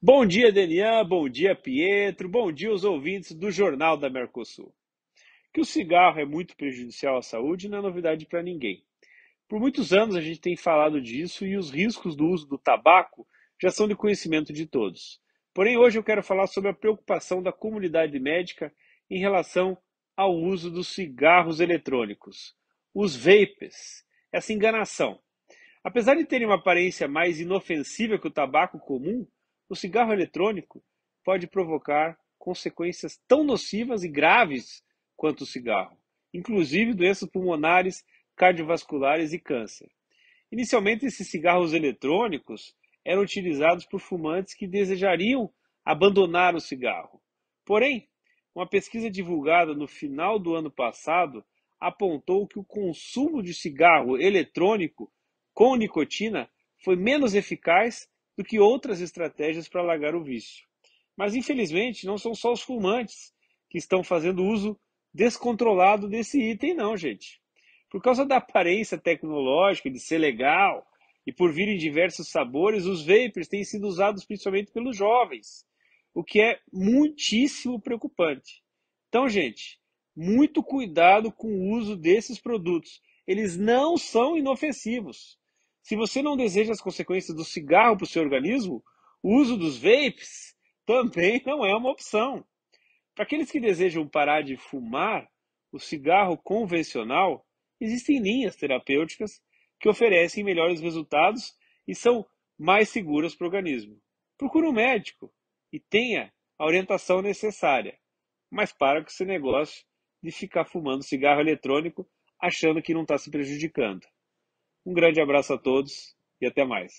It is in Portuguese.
Bom dia, Denian, bom dia, Pietro, bom dia os ouvintes do Jornal da Mercosul. Que o cigarro é muito prejudicial à saúde não é novidade para ninguém. Por muitos anos a gente tem falado disso e os riscos do uso do tabaco já são de conhecimento de todos. Porém, hoje eu quero falar sobre a preocupação da comunidade médica em relação ao uso dos cigarros eletrônicos, os vapes, essa enganação. Apesar de terem uma aparência mais inofensiva que o tabaco comum, o cigarro eletrônico pode provocar consequências tão nocivas e graves quanto o cigarro, inclusive doenças pulmonares, cardiovasculares e câncer. Inicialmente, esses cigarros eletrônicos eram utilizados por fumantes que desejariam abandonar o cigarro. Porém, uma pesquisa divulgada no final do ano passado apontou que o consumo de cigarro eletrônico com nicotina foi menos eficaz do que outras estratégias para alagar o vício. Mas, infelizmente, não são só os fumantes que estão fazendo uso descontrolado desse item, não, gente. Por causa da aparência tecnológica, de ser legal, e por virem diversos sabores, os vapers têm sido usados principalmente pelos jovens, o que é muitíssimo preocupante. Então, gente, muito cuidado com o uso desses produtos. Eles não são inofensivos. Se você não deseja as consequências do cigarro para o seu organismo, o uso dos vapes também não é uma opção. Para aqueles que desejam parar de fumar, o cigarro convencional, existem linhas terapêuticas que oferecem melhores resultados e são mais seguras para o organismo. Procure um médico e tenha a orientação necessária, mas para com esse negócio de ficar fumando cigarro eletrônico achando que não está se prejudicando. Um grande abraço a todos e até mais.